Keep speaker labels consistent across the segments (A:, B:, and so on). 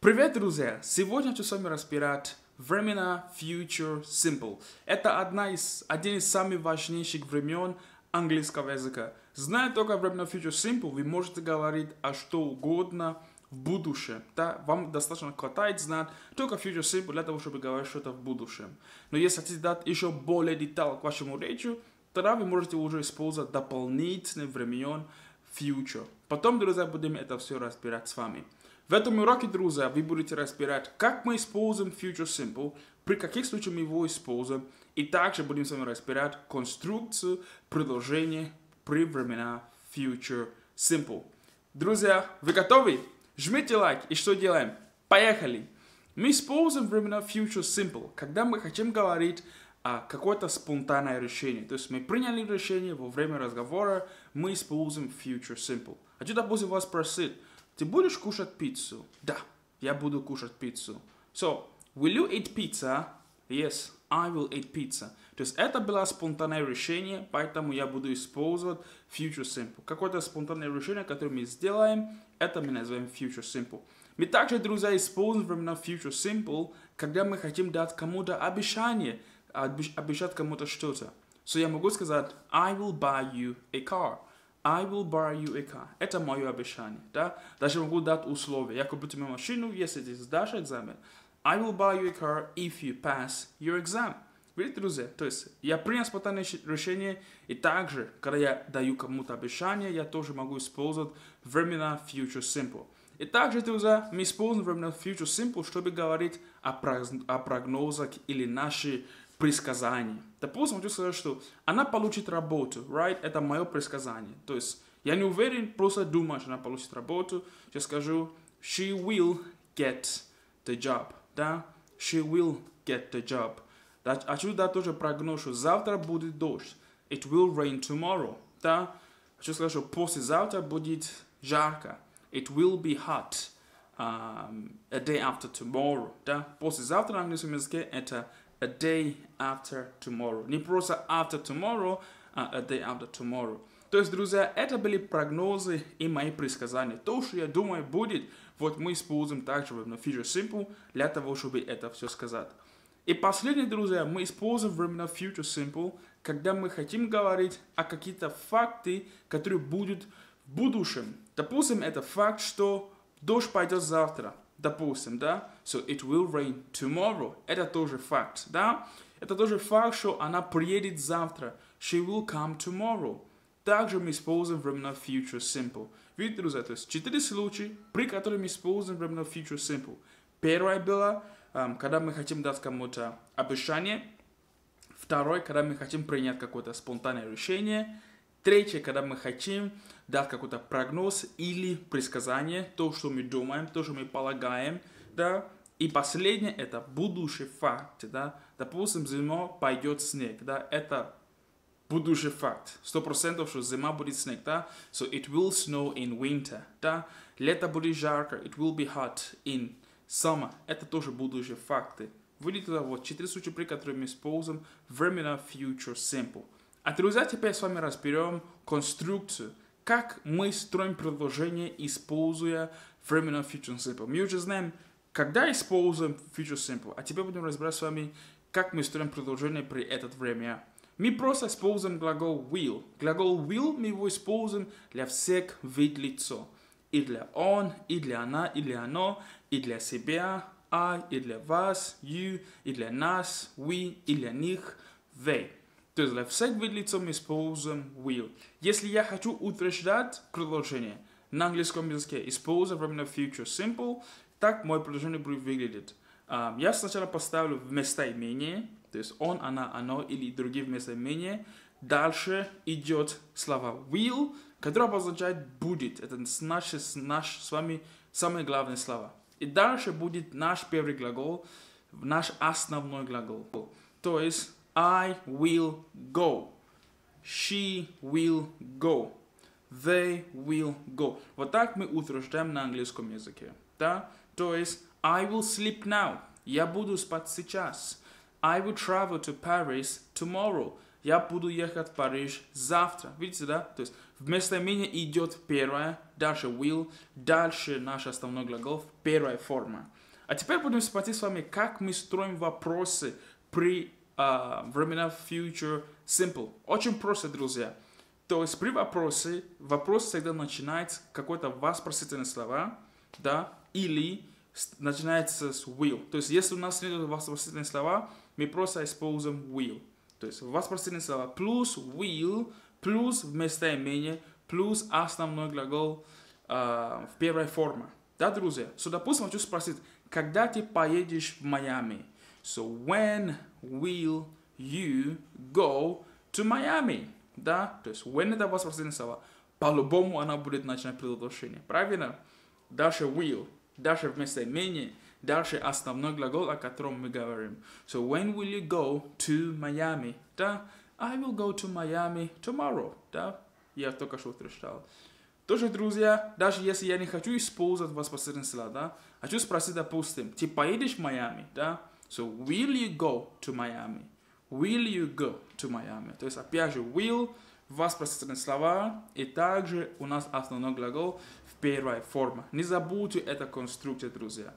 A: Привет, друзья! Сегодня хочу с вами разбирать времена Future Simple. Это одна из, один из самых важнейших времен английского языка. Зная только времена Future Simple, вы можете говорить о что угодно в будущем. Да? Вам достаточно хватает знать только Future Simple для того, чтобы говорить что-то в будущем. Но если хотите дать еще более детал к вашему речи, тогда вы можете уже использовать дополнительный времен Future. Потом, друзья, будем это все разбирать с вами. В этом уроке, друзья, вы будете разбирать, как мы используем future simple, при каких случаях мы его используем, и также будем с вами разбирать конструкцию предложения при времена future simple. Друзья, вы готовы? Жмите лайк и что делаем? Поехали! Мы используем времена future simple, когда мы хотим говорить о какое-то спонтанное решение. То есть мы приняли решение во время разговора, мы используем future simple. А что, допустим, вас просить. Ты будешь кушать пиццу? Да, я буду кушать пиццу. So, will you eat pizza? Yes, I will eat pizza. То есть это было спонтанное решение, поэтому я буду использовать future simple. Какое-то спонтанное решение, которое мы сделаем, это мы называем future simple. Мы также, друзья, используем времена future simple, когда мы хотим дать кому-то обещание, обещать кому-то что-то. So я могу сказать, I will buy you a car. I will buy you a car. Это мое обещание. Да? Даже могу дать условия. Я куплю тебе машину, если ты сдашь экзамен. I will buy you a car if you pass your exam. Видите, друзья? То есть я принял спонтанное решение, и также, когда я даю кому-то обещание, я тоже могу использовать времена future simple. И также, друзья, мы используем времена future simple, чтобы говорить о, прогнозах или наши предсказание. Допустим, хочу сказать, что она получит работу, right? Это мое предсказание. То есть я не уверен, просто думаю, что она получит работу. Я скажу, she will get the job, да? She will get the job. Отсюда а тоже прогноз, что завтра будет дождь. It will rain tomorrow, да? Хочу сказать, что послезавтра будет жарко. It will be hot um, a day after tomorrow, да? Послезавтра на английском языке это a day after tomorrow. Не просто after tomorrow, а a day after tomorrow. То есть, друзья, это были прогнозы и мои предсказания. То, что я думаю будет, вот мы используем также в Future Simple для того, чтобы это все сказать. И последнее, друзья, мы используем времена Future Simple, когда мы хотим говорить о какие-то факты, которые будут в будущем. Допустим, это факт, что дождь пойдет завтра допустим, да, so it will rain tomorrow, это тоже факт, да, это тоже факт, что она приедет завтра, she will come tomorrow. Также мы используем времена future simple. Видите, друзья, то есть четыре случая, при которых мы используем времена future simple. Первое было, um, эм, когда мы хотим дать кому-то обещание. Второе, когда мы хотим принять какое-то спонтанное решение. Третье, когда мы хотим дать какой-то прогноз или предсказание, то, что мы думаем, то, что мы полагаем, да. И последнее – это будущий факт, да. Допустим, зимой пойдет снег, да, это будущий факт. Сто процентов, что зима будет снег, да. So it will snow in winter, да. Лето будет жарко, it will be hot in summer. Это тоже будущие факты. Выйдет туда вот четыре случая, при которых мы используем времена future simple. А друзья, теперь с вами разберем конструкцию, как мы строим предложение, используя временной future simple. Мы уже знаем, когда используем future simple, а теперь будем разбирать с вами, как мы строим предложение при этот время. Мы просто используем глагол will. Глагол will мы его используем для всех вид лицо. И для он, и для она, и для оно, и для себя, I, а, и для вас, you, и для нас, we, и для них, they. То есть для всех выдлица мы используем will. Если я хочу утверждать предложение на английском языке, используя временно future simple, так мое предложение будет выглядеть. Um, я сначала поставлю местоимение, то есть он, она, оно или другие местоимения. Дальше идет слова will, которое обозначает будет. Это наши, наш с вами самые главные слова. И дальше будет наш первый глагол, наш основной глагол. То есть I will go. She will go. They will go. Вот так мы утверждаем на английском языке. Да? То есть I will sleep now. Я буду спать сейчас. I will travel to Paris tomorrow. Я буду ехать в Париж завтра. Видите, да? То есть вместо меня идет первое, дальше will, дальше наш основной глагол, первая форма. А теперь будем смотреть с вами, как мы строим вопросы при а, времена future simple. Очень просто, друзья. То есть при вопросе, вопрос всегда начинается какой-то вопросительные слова, да, или начинается с will. То есть если у нас нет вопросительных слова, мы просто используем will. То есть вопросительные слова плюс will, плюс местоимение, плюс основной глагол э, в первой форме. Да, друзья? So, допустим, хочу спросить, когда ты поедешь в Майами? So, when will you go to Miami? Да, то есть when это воспроизведение слова, по-любому она будет начинать предложение. Правильно? Дальше will, дальше вместо имени, дальше основной глагол, о котором мы говорим. So when will you go to Miami? Да, I will go to Miami tomorrow. Да, я только что встречал. Тоже, друзья, даже если я не хочу использовать воспроизведение слова, да, хочу спросить, допустим, ты поедешь в Майами, да? So, will you go to Miami? Will you go to Miami? То есть, опять же, will, вас пространственные слова, и также у нас основной глагол в первой форме. Не забудьте это конструкция, друзья.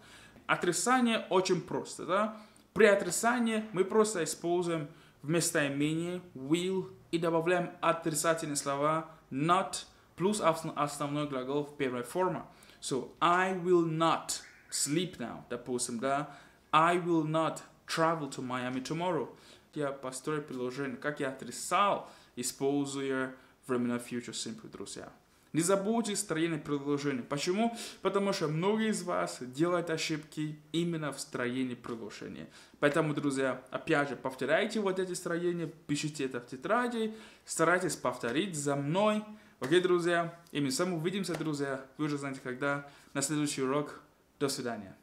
A: Отрицание очень просто, да? При отрицании мы просто используем местоимение will и добавляем отрицательные слова not плюс основной глагол в первой форме. So, I will not sleep now, допустим, да? I will not travel to Miami tomorrow. Я построю предложение, как я отрисал, используя времена future simple, друзья. Не забудьте строение предложений. Почему? Потому что многие из вас делают ошибки именно в строении предложения. Поэтому, друзья, опять же, повторяйте вот эти строения, пишите это в тетради, старайтесь повторить за мной. Окей, друзья? И мы с вами увидимся, друзья. Вы уже знаете, когда. На следующий урок. До свидания.